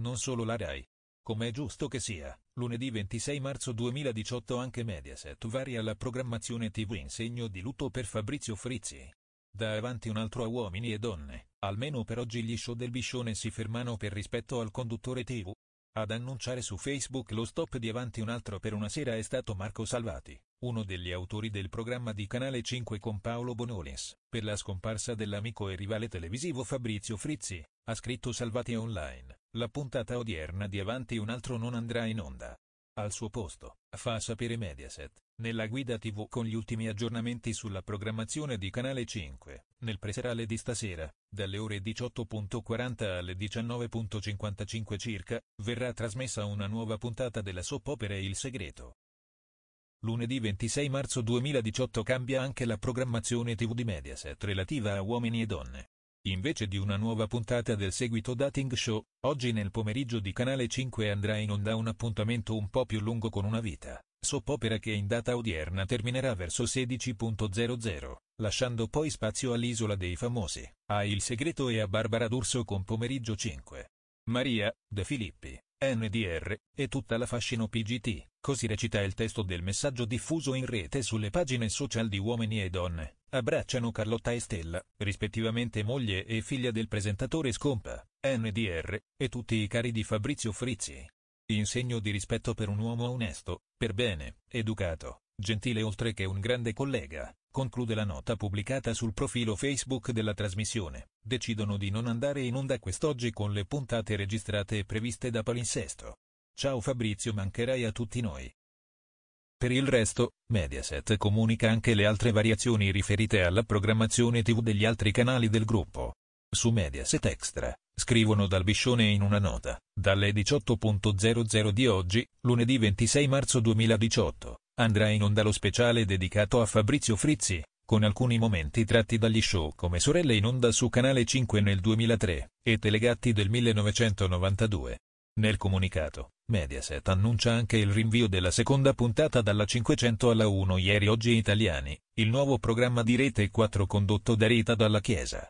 Non solo la RAI. Come è giusto che sia, lunedì 26 marzo 2018 anche Mediaset varia la programmazione TV in segno di lutto per Fabrizio Frizzi. Da avanti un altro a uomini e donne, almeno per oggi gli show del Biscione si fermano per rispetto al conduttore TV. Ad annunciare su Facebook lo stop di avanti un altro per una sera è stato Marco Salvati, uno degli autori del programma di Canale 5 con Paolo Bonolis, per la scomparsa dell'amico e rivale televisivo Fabrizio Frizzi, ha scritto Salvati online. La puntata odierna di Avanti un altro non andrà in onda. Al suo posto, fa sapere Mediaset, nella guida TV con gli ultimi aggiornamenti sulla programmazione di Canale 5, nel preserale di stasera, dalle ore 18.40 alle 19.55 circa, verrà trasmessa una nuova puntata della soap opera Il Segreto. Lunedì 26 marzo 2018 cambia anche la programmazione TV di Mediaset relativa a Uomini e Donne. Invece di una nuova puntata del seguito Dating Show, oggi nel pomeriggio di Canale 5 andrà in onda un appuntamento un po' più lungo con una vita, soppopera che in data odierna terminerà verso 16.00, lasciando poi spazio all'Isola dei Famosi, a Il Segreto e a Barbara D'Urso con pomeriggio 5. Maria, De Filippi, NDR, e tutta la fascino PGT, così recita il testo del messaggio diffuso in rete sulle pagine social di uomini e donne abbracciano Carlotta e Stella, rispettivamente moglie e figlia del presentatore Scompa, NDR, e tutti i cari di Fabrizio Frizzi. In segno di rispetto per un uomo onesto, per bene, educato, gentile oltre che un grande collega, conclude la nota pubblicata sul profilo Facebook della trasmissione, decidono di non andare in onda quest'oggi con le puntate registrate e previste da Palinsesto. Ciao Fabrizio mancherai a tutti noi. Per il resto, Mediaset comunica anche le altre variazioni riferite alla programmazione TV degli altri canali del gruppo. Su Mediaset Extra, scrivono dal Biscione in una nota, dalle 18.00 di oggi, lunedì 26 marzo 2018, andrà in onda lo speciale dedicato a Fabrizio Frizzi, con alcuni momenti tratti dagli show come Sorelle in onda su Canale 5 nel 2003 e Telegatti del 1992. Nel comunicato, Mediaset annuncia anche il rinvio della seconda puntata dalla 500 alla 1 ieri oggi italiani, il nuovo programma di Rete 4 condotto da Rita Dalla Chiesa,